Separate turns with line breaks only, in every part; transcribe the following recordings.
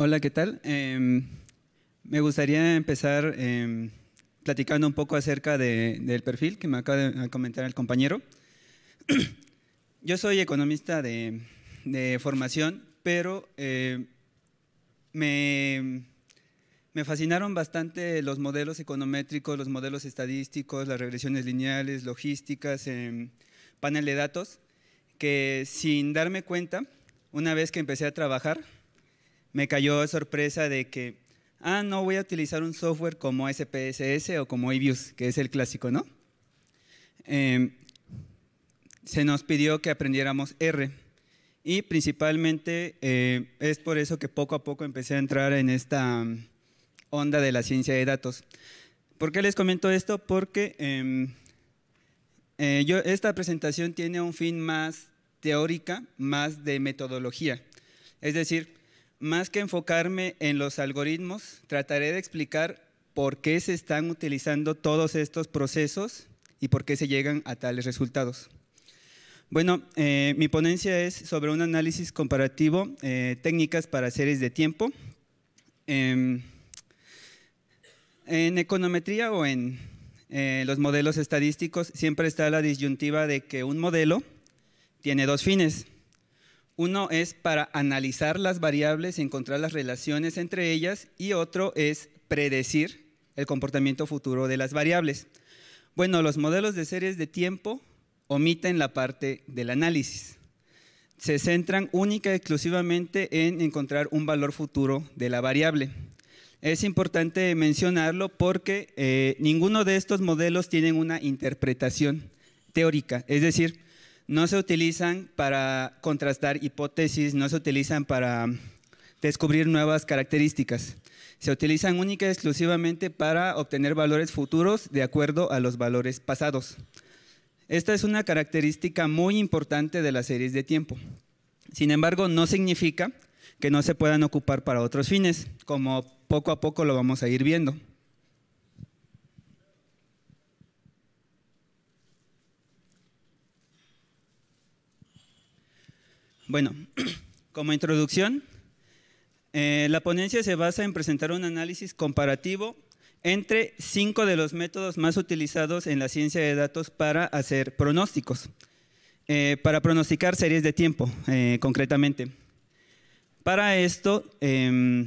Hola, ¿qué tal? Em, me gustaría empezar em, platicando un poco acerca del perfil que me acaba de comentar el compañero. Yo soy economista de, formación, pero eh, me, me, fascinaron bastante los modelos econométricos, los modelos estadísticos, las regresiones lineales, logísticas, em, panel de datos, que sin darme cuenta, una vez que empecé a trabajar, me cayó sorpresa de que, ah, no, voy a utilizar un software como SPSS o como eViews, que es el clásico, ¿no? Em, se nos pidió que aprendiéramos R. Y principalmente eh, es por eso que poco a poco empecé a entrar en esta mm, onda de la ciencia de datos. ¿Por qué les comento esto? Porque em, eh, yo, esta presentación tiene un fin más teórica, más de metodología. Es decir, más que enfocarme en los algoritmos, trataré de explicar por qué se están utilizando todos estos procesos y por qué se llegan a tales resultados. Bueno, eh, mi ponencia es sobre un análisis comparativo, eh, técnicas para series de tiempo. Em, en econometría o en eh, los modelos estadísticos siempre está la disyuntiva de que un modelo tiene dos fines. Uno es para analizar las variables y encontrar las relaciones entre ellas y otro es predecir el comportamiento futuro de las variables. Bueno, los modelos de series de tiempo omiten la parte del análisis. Se centran única y exclusivamente en encontrar un valor futuro de la variable. Es importante mencionarlo porque eh, ninguno de estos modelos tienen una interpretación teórica, es decir, no se utilizan para contrastar hipótesis, no se utilizan para descubrir nuevas características. Se utilizan única y exclusivamente para obtener valores futuros de acuerdo a los valores pasados. Esta es una característica muy importante de las series de tiempo. Sin embargo, no significa que no se puedan ocupar para otros fines, como poco a poco lo vamos a ir viendo. Bueno, como introducción, eh, la ponencia se basa en presentar un análisis comparativo entre cinco de los métodos más utilizados en la ciencia de datos para hacer pronósticos, eh, para pronosticar series de tiempo, eh, concretamente. Para esto, em,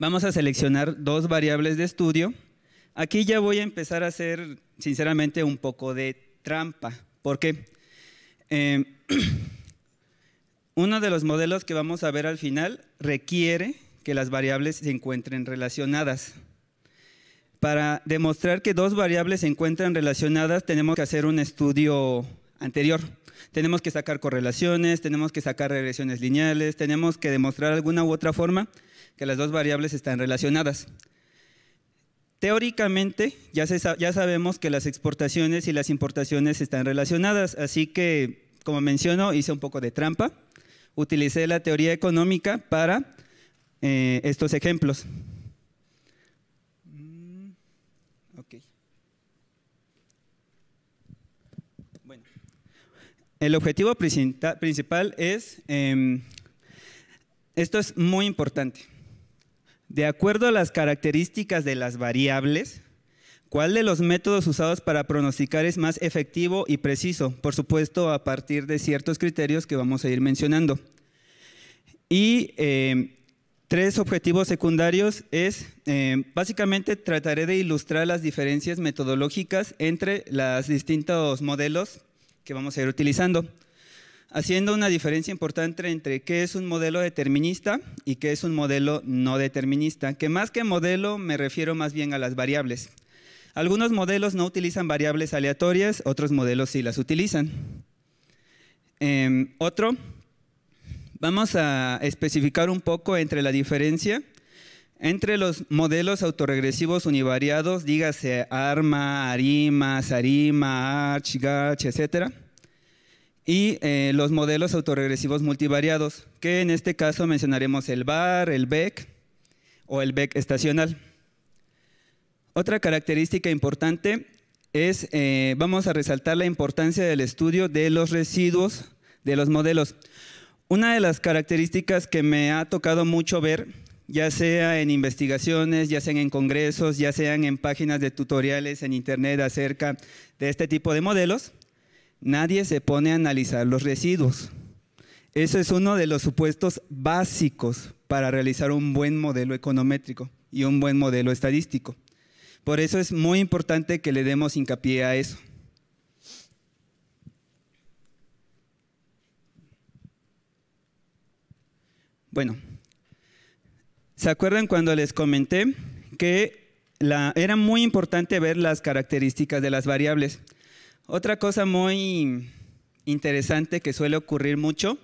vamos a seleccionar dos variables de estudio. Aquí ya voy a empezar a hacer, sinceramente, un poco de trampa. ¿Por qué? Em, Uno de los modelos que vamos a ver al final requiere que las variables se encuentren relacionadas. Para demostrar que dos variables se encuentran relacionadas tenemos que hacer un estudio anterior. Tenemos que sacar correlaciones, tenemos que sacar regresiones lineales, tenemos que demostrar alguna u otra forma que las dos variables están relacionadas. Teóricamente ya, sabemos que las exportaciones y las importaciones están relacionadas, así que, como menciono, hice un poco de trampa utilicé la teoría económica para eh, estos ejemplos. Mm, bueno. El objetivo principal es, em, esto es muy importante, de acuerdo a las características de las variables, ¿Cuál de los métodos usados para pronosticar es más efectivo y preciso? Por supuesto, a partir de ciertos criterios que vamos a ir mencionando. Y em, tres objetivos secundarios es, em, básicamente trataré de ilustrar las diferencias metodológicas entre los distintos modelos que vamos a ir utilizando, haciendo una diferencia importante entre qué es un modelo determinista y qué es un modelo no determinista, que más que modelo me refiero más bien a las variables. Algunos modelos no utilizan variables aleatorias, otros modelos sí las utilizan. Em, otro, vamos a especificar un poco entre la diferencia entre los modelos autoregresivos univariados, dígase ARMA, ARIMA, SARIMA, ARCH, GARCH, etc. Y eh, los modelos autoregresivos multivariados, que en este caso mencionaremos el VAR, el BEC o el BEC estacional. Otra característica importante es, eh, vamos a resaltar la importancia del estudio de los residuos de los modelos. Una de las características que me ha tocado mucho ver, ya sea en investigaciones, ya sean en congresos, ya sean en páginas de tutoriales en internet acerca de este tipo de modelos, nadie se pone a analizar los residuos. Eso es uno de los supuestos básicos para realizar un buen modelo econométrico y un buen modelo estadístico. Por eso es muy importante que le demos hincapié a eso. Bueno, ¿se acuerdan cuando les comenté que era muy importante ver las características de las variables? Otra cosa muy interesante que suele ocurrir mucho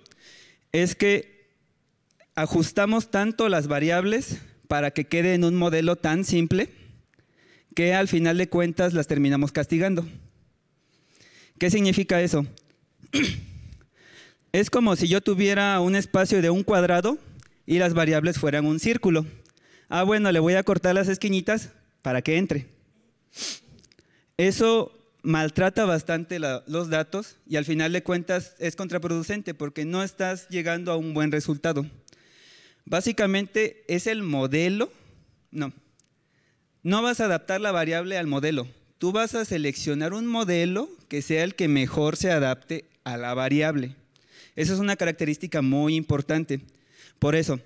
es que ajustamos tanto las variables para que quede en un modelo tan simple que al final de cuentas las terminamos castigando. ¿Qué significa eso? es como si yo tuviera un espacio de un cuadrado y las variables fueran un círculo. Ah, bueno, le voy a cortar las esquinitas para que entre. Eso maltrata bastante los datos y al final de cuentas es contraproducente porque no estás llegando a un buen resultado. Básicamente es el modelo, no, no vas a adaptar la variable al modelo. Tú vas a seleccionar un modelo que sea el que mejor se adapte a la variable. Esa es una característica muy importante. Por eso,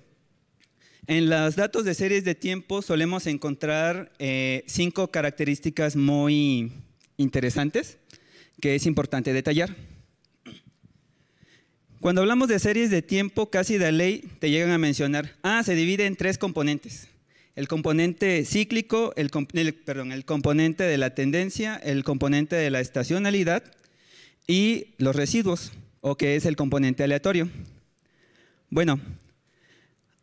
en los datos de series de tiempo solemos encontrar eh, cinco características muy interesantes que es importante detallar. Cuando hablamos de series de tiempo, casi de ley te llegan a mencionar, ah, se divide en tres componentes el componente cíclico, el, perdón, el componente de la tendencia, el componente de la estacionalidad y los residuos, o que es el componente aleatorio. Bueno,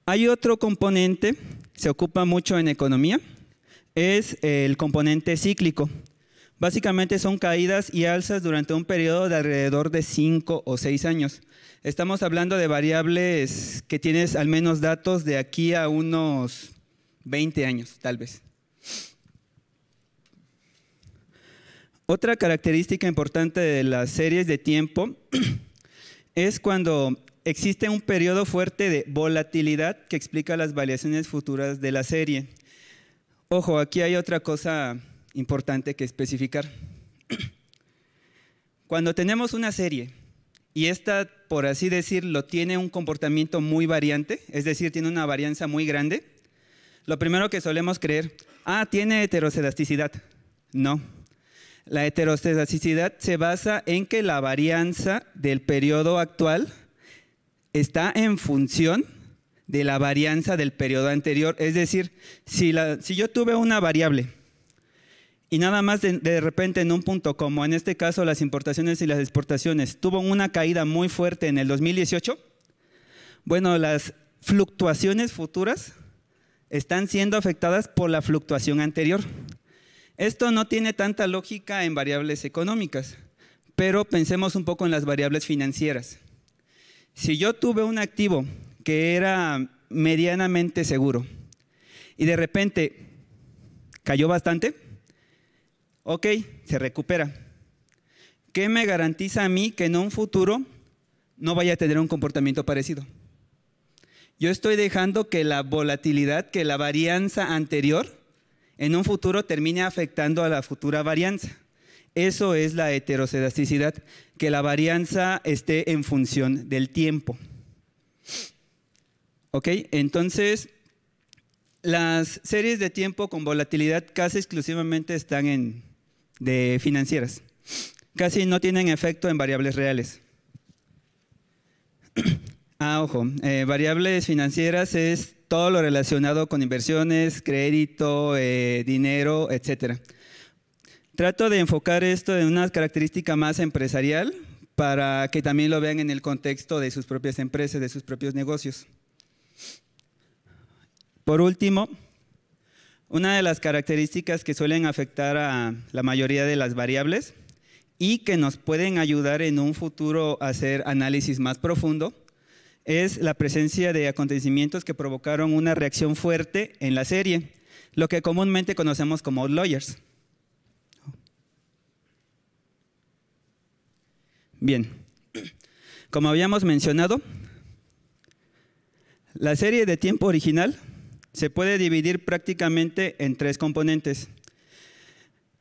hay otro componente, se ocupa mucho en economía, es el componente cíclico. Básicamente son caídas y alzas durante un periodo de alrededor de 5 o 6 años. Estamos hablando de variables que tienes al menos datos de aquí a unos 20 años, tal vez. Otra característica importante de las series de tiempo es cuando existe un periodo fuerte de volatilidad que explica las variaciones futuras de la serie. Ojo, aquí hay otra cosa importante que especificar. Cuando tenemos una serie y esta, por así decirlo, tiene un comportamiento muy variante, es decir, tiene una varianza muy grande, lo primero que solemos creer, ah, tiene heterocedasticidad. No. La heterocedasticidad se basa en que la varianza del periodo actual está en función de la varianza del periodo anterior. Es decir, si, si yo tuve una variable y nada más de, de, repente en un punto, como en este caso las importaciones y las exportaciones, tuvo una caída muy fuerte en el 2018, bueno, las fluctuaciones futuras están siendo afectadas por la fluctuación anterior. Esto no tiene tanta lógica en variables económicas, pero pensemos un poco en las variables financieras. Si yo tuve un activo que era medianamente seguro y de repente cayó bastante, ok, se recupera. ¿Qué me garantiza a mí que en un futuro no vaya a tener un comportamiento parecido? Yo estoy dejando que la volatilidad, que la varianza anterior, en un futuro termine afectando a la futura varianza. Eso es la heterocedasticidad, que la varianza esté en función del tiempo. ¿Ok? Entonces, las series de tiempo con volatilidad casi exclusivamente están en de financieras. Casi no tienen efecto en variables reales. Ah, ojo, eh, variables financieras es todo lo relacionado con inversiones, crédito, eh, dinero, etcétera. Trato de enfocar esto en una característica más empresarial para que también lo vean en el contexto de sus propias empresas, de sus propios negocios. Por último, una de las características que suelen afectar a la mayoría de las variables y que nos pueden ayudar en un futuro a hacer análisis más profundo es la presencia de acontecimientos que provocaron una reacción fuerte en la serie, lo que comúnmente conocemos como outliers. Bien, como habíamos mencionado, la serie de tiempo original se puede dividir prácticamente en tres componentes.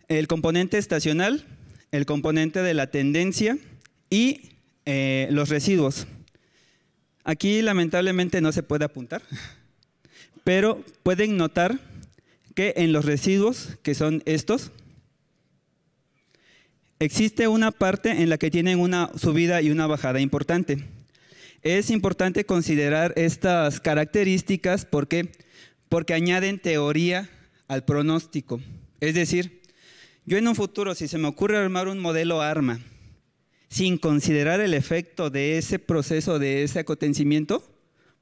El componente estacional, el componente de la tendencia y eh, los residuos. Aquí lamentablemente no se puede apuntar, pero pueden notar que en los residuos, que son estos, existe una parte en la que tienen una subida y una bajada importante. Es importante considerar estas características porque, porque añaden teoría al pronóstico. Es decir, yo en un futuro, si se me ocurre armar un modelo ARMA, sin considerar el efecto de ese proceso, de ese acontecimiento,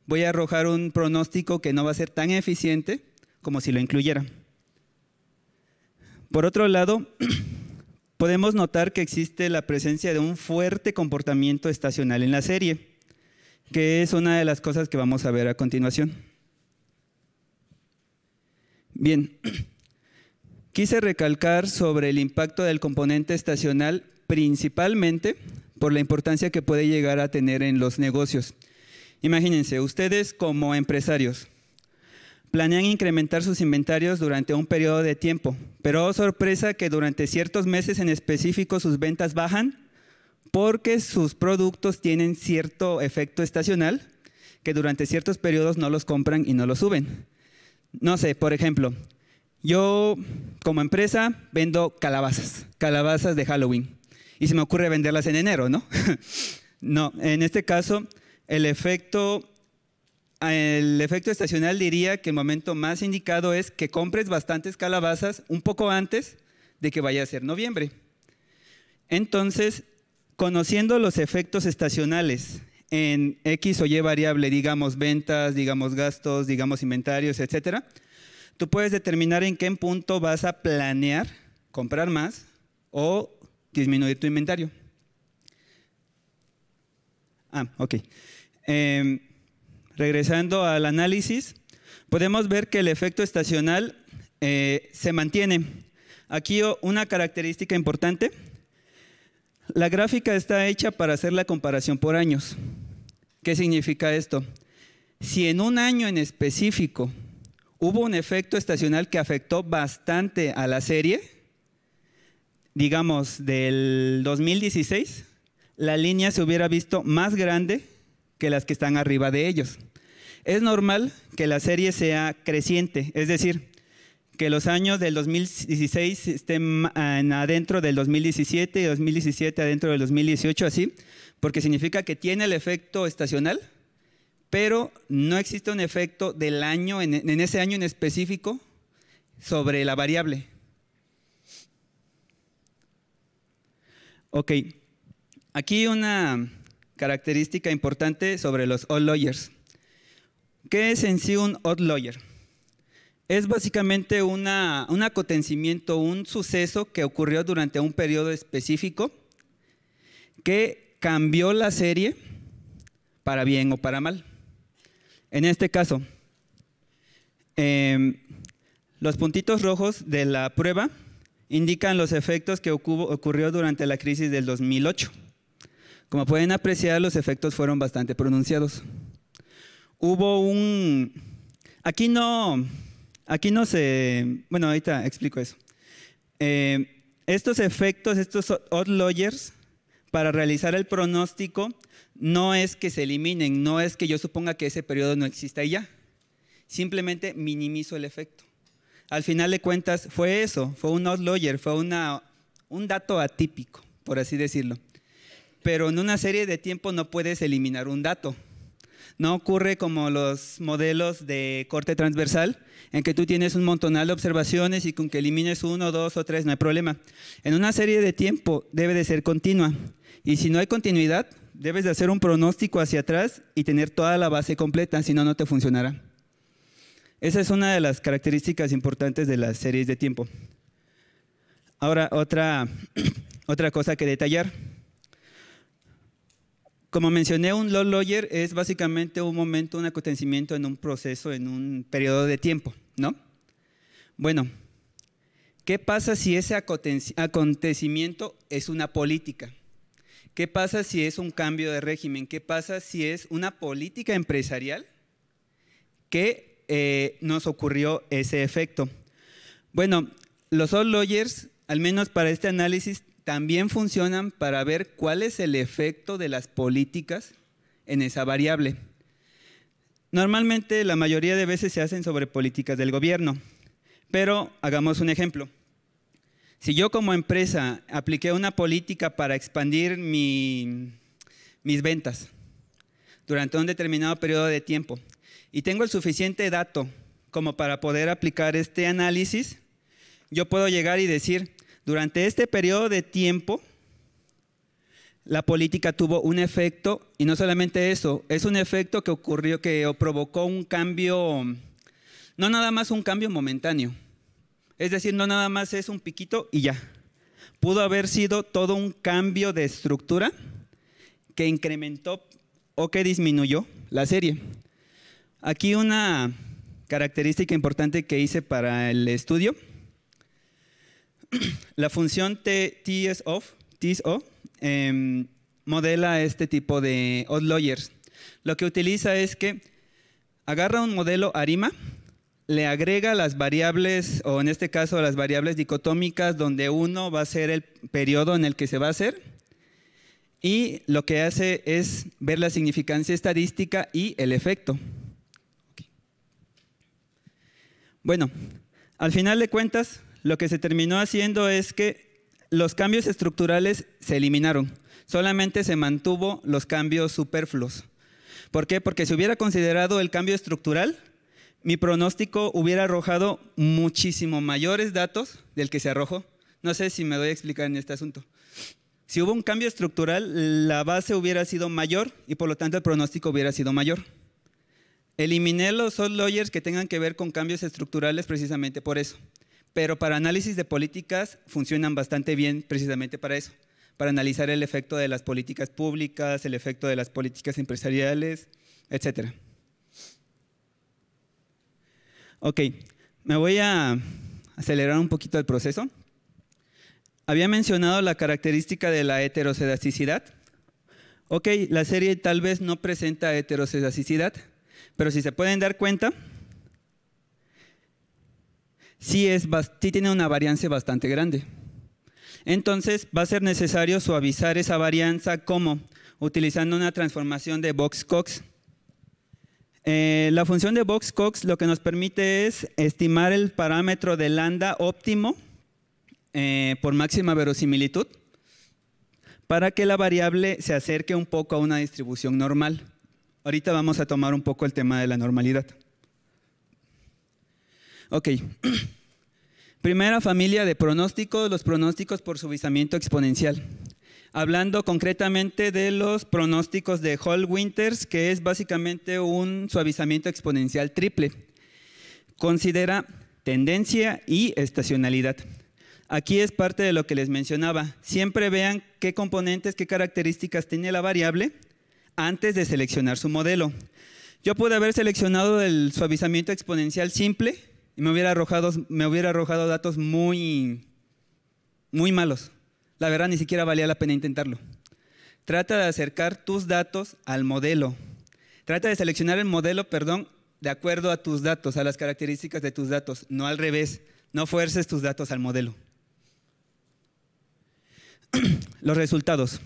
voy a arrojar un pronóstico que no va a ser tan eficiente como si lo incluyera. Por otro lado, podemos notar que existe la presencia de un fuerte comportamiento estacional en la serie, que es una de las cosas que vamos a ver a continuación. Bien, quise recalcar sobre el impacto del componente estacional principalmente por la importancia que puede llegar a tener en los negocios. Imagínense, ustedes como empresarios planean incrementar sus inventarios durante un periodo de tiempo, pero oh, sorpresa que durante ciertos meses en específico sus ventas bajan porque sus productos tienen cierto efecto estacional que durante ciertos periodos no los compran y no los suben. No sé, por ejemplo, yo como empresa vendo calabazas, calabazas de Halloween y se me ocurre venderlas en enero, ¿no? no, en este caso, el efecto, el efecto estacional diría que el momento más indicado es que compres bastantes calabazas un poco antes de que vaya a ser noviembre. Entonces, conociendo los efectos estacionales en X o Y variable, digamos ventas, digamos gastos, digamos inventarios, etc. tú puedes determinar en qué punto vas a planear comprar más o disminuir tu inventario. Ah, ok. Em, regresando al análisis, podemos ver que el efecto estacional eh, se mantiene. Aquí una característica importante. La gráfica está hecha para hacer la comparación por años. ¿Qué significa esto? Si en un año en específico hubo un efecto estacional que afectó bastante a la serie, digamos, del 2016, la línea se hubiera visto más grande que las que están arriba de ellos. Es normal que la serie sea creciente, es decir, que los años del 2016 estén adentro del 2017 y 2017 adentro del 2018, así, porque significa que tiene el efecto estacional, pero no existe un efecto del año, en, ese año en específico, sobre la variable. Ok, aquí una característica importante sobre los odd lawyers. ¿Qué es en sí un odd lawyer? Es básicamente un acontecimiento, un suceso que ocurrió durante un periodo específico que cambió la serie para bien o para mal. En este caso, em, los puntitos rojos de la prueba indican los efectos que ocurrió durante la crisis del 2008. Como pueden apreciar, los efectos fueron bastante pronunciados. Hubo un... Aquí no... Aquí no se... Bueno, ahorita explico eso. Eh, estos efectos, estos lawyers, para realizar el pronóstico, no es que se eliminen, no es que yo suponga que ese periodo no exista y ya. Simplemente minimizo el efecto al final de cuentas fue eso, fue un outlier, fue una, un dato atípico, por así decirlo. Pero en una serie de tiempo no puedes eliminar un dato. No ocurre como los modelos de corte transversal, en que tú tienes un montonal de observaciones y con que elimines uno, dos o tres no hay problema. En una serie de tiempo debe de ser continua. Y si no hay continuidad, debes de hacer un pronóstico hacia atrás y tener toda la base completa, si no, no te funcionará. Esa es una de las características importantes de las series de tiempo. Ahora, otra, otra cosa que detallar. Como mencioné, un low lawyer es básicamente un momento, un acontecimiento en un proceso, en un periodo de tiempo, ¿no? Bueno, ¿qué pasa si ese acontecimiento es una política? ¿Qué pasa si es un cambio de régimen? ¿Qué pasa si es una política empresarial que eh, nos ocurrió ese efecto. Bueno, los old lawyers, al menos para este análisis, también funcionan para ver cuál es el efecto de las políticas en esa variable. Normalmente la mayoría de veces se hacen sobre políticas del gobierno, pero hagamos un ejemplo. Si yo como empresa apliqué una política para expandir mis ventas durante un determinado periodo de tiempo y tengo el suficiente dato como para poder aplicar este análisis, yo puedo llegar y decir, durante este periodo de tiempo, la política tuvo un efecto, y no solamente eso, es un efecto que ocurrió, que provocó un cambio, no nada más un cambio momentáneo, es decir, no nada más es un piquito y ya. Pudo haber sido todo un cambio de estructura que incrementó o que disminuyó la serie. Aquí una característica importante que hice para el estudio. La función TSO eh, em, modela este tipo de odd lawyers. Lo que utiliza es que agarra un modelo ARIMA, le agrega las variables, o en este caso las variables dicotómicas, donde uno va a ser el periodo en el que se va a hacer, y lo que hace es ver la significancia estadística y el efecto. Bueno, al final de cuentas, lo que se terminó haciendo es que los cambios estructurales se eliminaron, solamente se mantuvo los cambios superfluos. ¿Por qué? Porque si hubiera considerado el cambio estructural, mi pronóstico hubiera arrojado muchísimo mayores datos del que se arrojó. No sé si me doy a explicar en este asunto. Si hubo un cambio estructural, la base hubiera sido mayor y por lo tanto el pronóstico hubiera sido mayor. Eliminé los soft-lawyers que tengan que ver con cambios estructurales precisamente por eso. Pero para análisis de políticas funcionan bastante bien precisamente para eso, para analizar el efecto de las políticas públicas, el efecto de las políticas empresariales, etcétera. Ok, me voy a acelerar un poquito el proceso. Había mencionado la característica de la heterocedasticidad. Ok, la serie tal vez no presenta heterocedasticidad, pero si se pueden dar cuenta, sí, es, tiene una varianza bastante grande. Entonces va a ser necesario suavizar esa varianza como utilizando una transformación de Box-Cox. Eh, la función de Box-Cox lo que nos permite es estimar el parámetro de lambda óptimo eh, por máxima verosimilitud para que la variable se acerque un poco a una distribución normal. Ahorita vamos a tomar un poco el tema de la normalidad. Ok. Primera familia de pronósticos, los pronósticos por suavizamiento exponencial. Hablando concretamente de los pronósticos de Hall Winters, que es básicamente un suavizamiento exponencial triple. Considera tendencia y estacionalidad. Aquí es parte de lo que les mencionaba. Siempre vean qué componentes, qué características tiene la variable antes de seleccionar su modelo. Yo pude haber seleccionado el suavizamiento exponencial simple y me hubiera arrojado, datos muy, muy malos. La verdad, ni siquiera valía la pena intentarlo. Trata de acercar tus datos al modelo. Trata de seleccionar el modelo, perdón, de acuerdo a tus datos, a las características de tus datos, no al revés. No fuerces tus datos al modelo. Los resultados.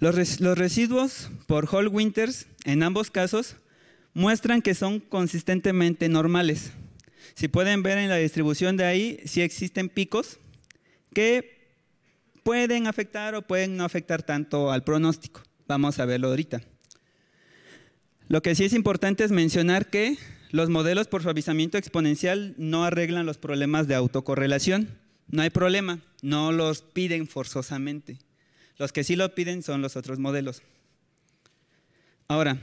Los, residuos por Hall Winters, en ambos casos, muestran que son consistentemente normales. Si pueden ver en la distribución de ahí, sí existen picos que pueden afectar o pueden no afectar tanto al pronóstico. Vamos a verlo ahorita. Lo que sí es importante es mencionar que los modelos por suavizamiento exponencial no arreglan los problemas de autocorrelación. No hay problema, no los piden forzosamente. Los que sí lo piden son los otros modelos. Ahora,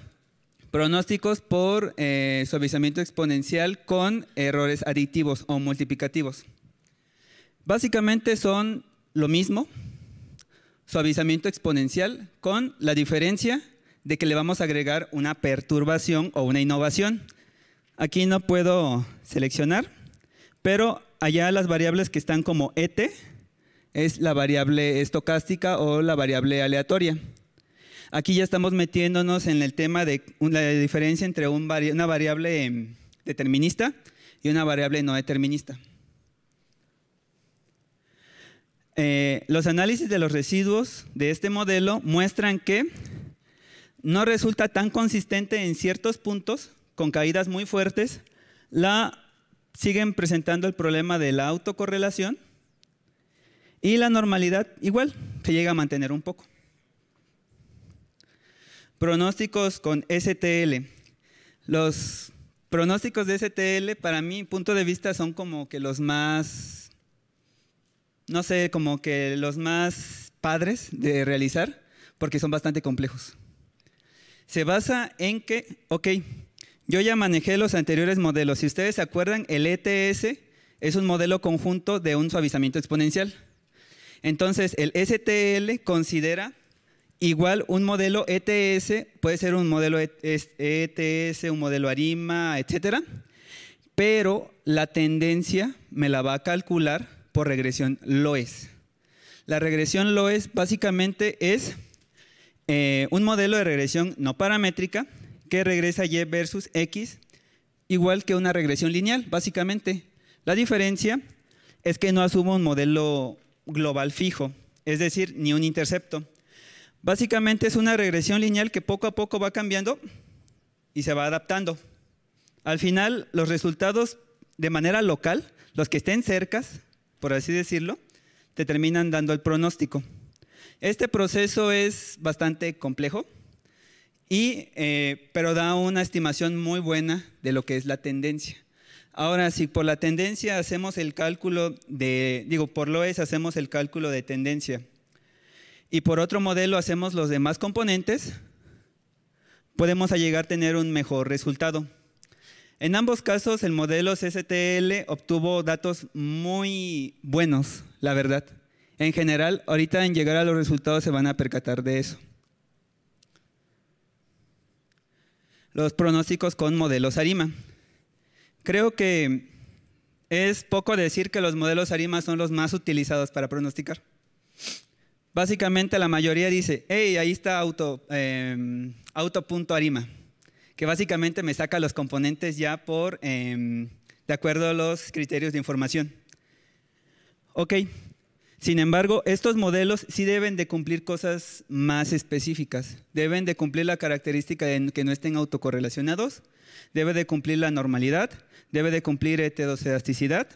pronósticos por eh, suavizamiento exponencial con errores aditivos o multiplicativos. Básicamente son lo mismo, suavizamiento exponencial con la diferencia de que le vamos a agregar una perturbación o una innovación. Aquí no puedo seleccionar, pero allá las variables que están como ET es la variable estocástica o la variable aleatoria. Aquí ya estamos metiéndonos en el tema de la diferencia entre una variable em, determinista y una variable no determinista. Eh, los análisis de los residuos de este modelo muestran que no resulta tan consistente en ciertos puntos, con caídas muy fuertes, la, siguen presentando el problema de la autocorrelación y la normalidad igual, se llega a mantener un poco. Pronósticos con STL. Los pronósticos de STL, para mi punto de vista, son como que los más, no sé, como que los más padres de realizar, porque son bastante complejos. Se basa en que, ok, yo ya manejé los anteriores modelos. Si ustedes se acuerdan, el ETS es un modelo conjunto de un suavizamiento exponencial. Entonces, el STL considera igual un modelo ETS, puede ser un modelo ETS, e un modelo ARIMA, etcétera, pero la tendencia me la va a calcular por regresión LOES. La regresión LOES básicamente es eh, un modelo de regresión no paramétrica que regresa y versus x igual que una regresión lineal, básicamente. La diferencia es que no asumo un modelo global fijo, es decir, ni un intercepto. Básicamente es una regresión lineal que poco a poco va cambiando y se va adaptando. Al final, los resultados de manera local, los que estén cercas, por así decirlo, te terminan dando el pronóstico. Este proceso es bastante complejo, y, eh, pero da una estimación muy buena de lo que es la tendencia. Ahora, si por la tendencia hacemos el cálculo de, digo, por lo es hacemos el cálculo de tendencia y por otro modelo hacemos los demás componentes, podemos llegar a tener un mejor resultado. En ambos casos, el modelo CSTL obtuvo datos muy buenos, la verdad. En general, ahorita en llegar a los resultados se van a percatar de eso. Los pronósticos con modelos ARIMA. Creo que es poco decir que los modelos ARIMA son los más utilizados para pronosticar. Básicamente la mayoría dice, hey, ahí está auto, eh, auto.arima, que básicamente me saca los componentes ya por, em, de acuerdo a los criterios de información. Ok, sin embargo, estos modelos sí deben de cumplir cosas más específicas. Deben de cumplir la característica de que no estén autocorrelacionados, debe de cumplir la normalidad, debe de cumplir heterocedasticidad,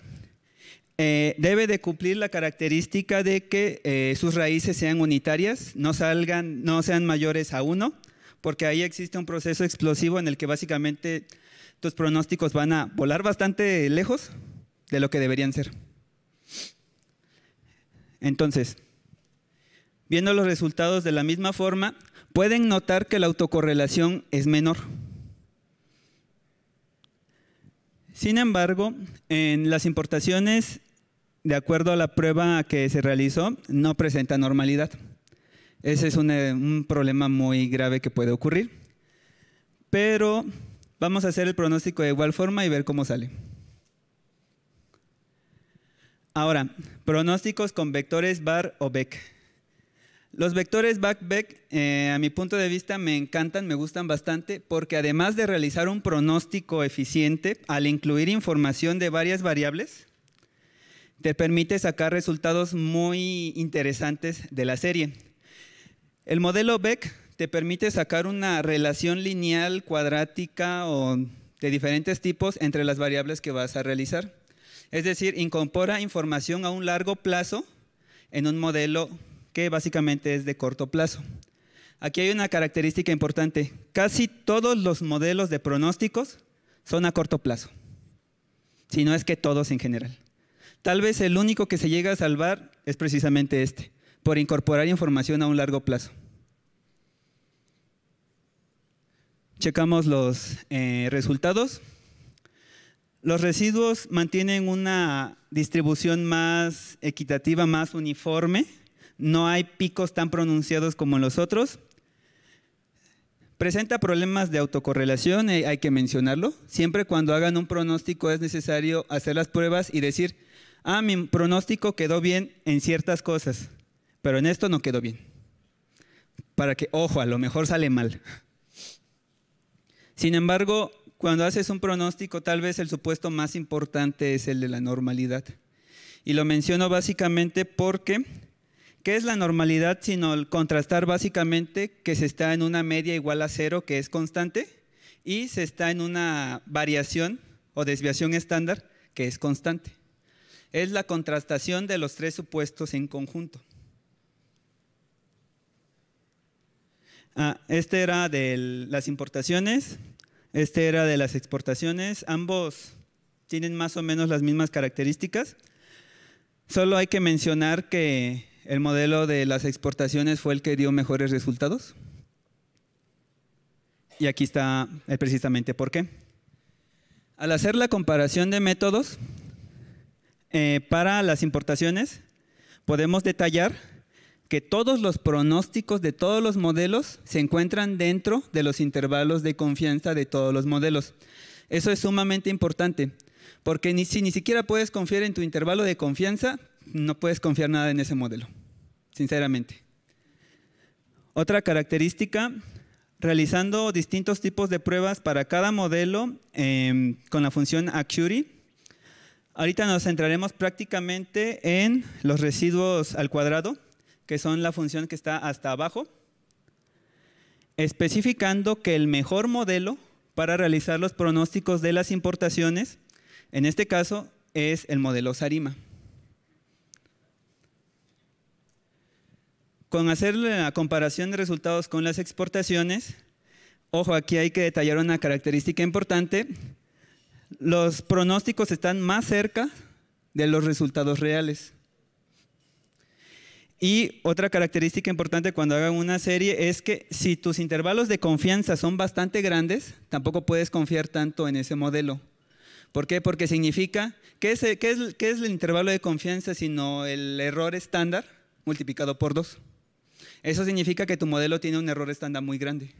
eh, debe de cumplir la característica de que eh, sus raíces sean unitarias, no, salgan, no sean mayores a uno, porque ahí existe un proceso explosivo en el que básicamente tus pronósticos van a volar bastante lejos de lo que deberían ser. Entonces, viendo los resultados de la misma forma, pueden notar que la autocorrelación es menor. Sin embargo, en las importaciones, de acuerdo a la prueba que se realizó, no presenta normalidad. Ese es eh, un, problema muy grave que puede ocurrir. Pero vamos a hacer el pronóstico de igual forma y ver cómo sale. Ahora, pronósticos con vectores bar o vec. Los vectores backback, eh, a mi punto de vista, me encantan, me gustan bastante, porque además de realizar un pronóstico eficiente, al incluir información de varias variables, te permite sacar resultados muy interesantes de la serie. El modelo back te permite sacar una relación lineal, cuadrática o de diferentes tipos entre las variables que vas a realizar. Es decir, incorpora información a un largo plazo en un modelo que básicamente es de corto plazo. Aquí hay una característica importante. Casi todos los modelos de pronósticos son a corto plazo, si no es que todos en general. Tal vez el único que se llega a salvar es precisamente este, por incorporar información a un largo plazo. Checamos los eh, resultados. Los residuos mantienen una distribución más equitativa, más uniforme no hay picos tan pronunciados como los otros. Presenta problemas de autocorrelación, eh, hay que mencionarlo. Siempre cuando hagan un pronóstico es necesario hacer las pruebas y decir, ah, mi pronóstico quedó bien en ciertas cosas, pero en esto no quedó bien. Para que, ojo, a lo mejor sale mal. Sin embargo, cuando haces un pronóstico, tal vez el supuesto más importante es el de la normalidad. Y lo menciono básicamente porque ¿Qué es la normalidad sino contrastar básicamente que se está en una media igual a cero, que es constante, y se está en una variación o desviación estándar, que es constante? Es la contrastación de los tres supuestos en conjunto. Ah, este era de las importaciones, este era de las exportaciones, ambos tienen más o menos las mismas características. Solo hay que mencionar que el modelo de las exportaciones fue el que dio mejores resultados. Y aquí está eh, precisamente por qué. Al hacer la comparación de métodos eh, para las importaciones, podemos detallar que todos los pronósticos de todos los modelos se encuentran dentro de los intervalos de confianza de todos los modelos. Eso es sumamente importante, porque si ni siquiera puedes confiar en tu intervalo de confianza, no puedes confiar nada en ese modelo, sinceramente. Otra característica, realizando distintos tipos de pruebas para cada modelo em, con la función Actuary. Ahorita nos centraremos prácticamente en los residuos al cuadrado, que son la función que está hasta abajo, especificando que el mejor modelo para realizar los pronósticos de las importaciones, en este caso, es el modelo Sarima. Con hacer la comparación de resultados con las exportaciones, ojo, aquí hay que detallar una característica importante. Los pronósticos están más cerca de los resultados reales. Y otra característica importante cuando hagan una serie es que si tus intervalos de confianza son bastante grandes, tampoco puedes confiar tanto en ese modelo. ¿Por qué? Porque significa, ¿qué es, el intervalo de confianza sino el error estándar multiplicado por dos. Eso significa que tu modelo tiene un error estándar muy grande.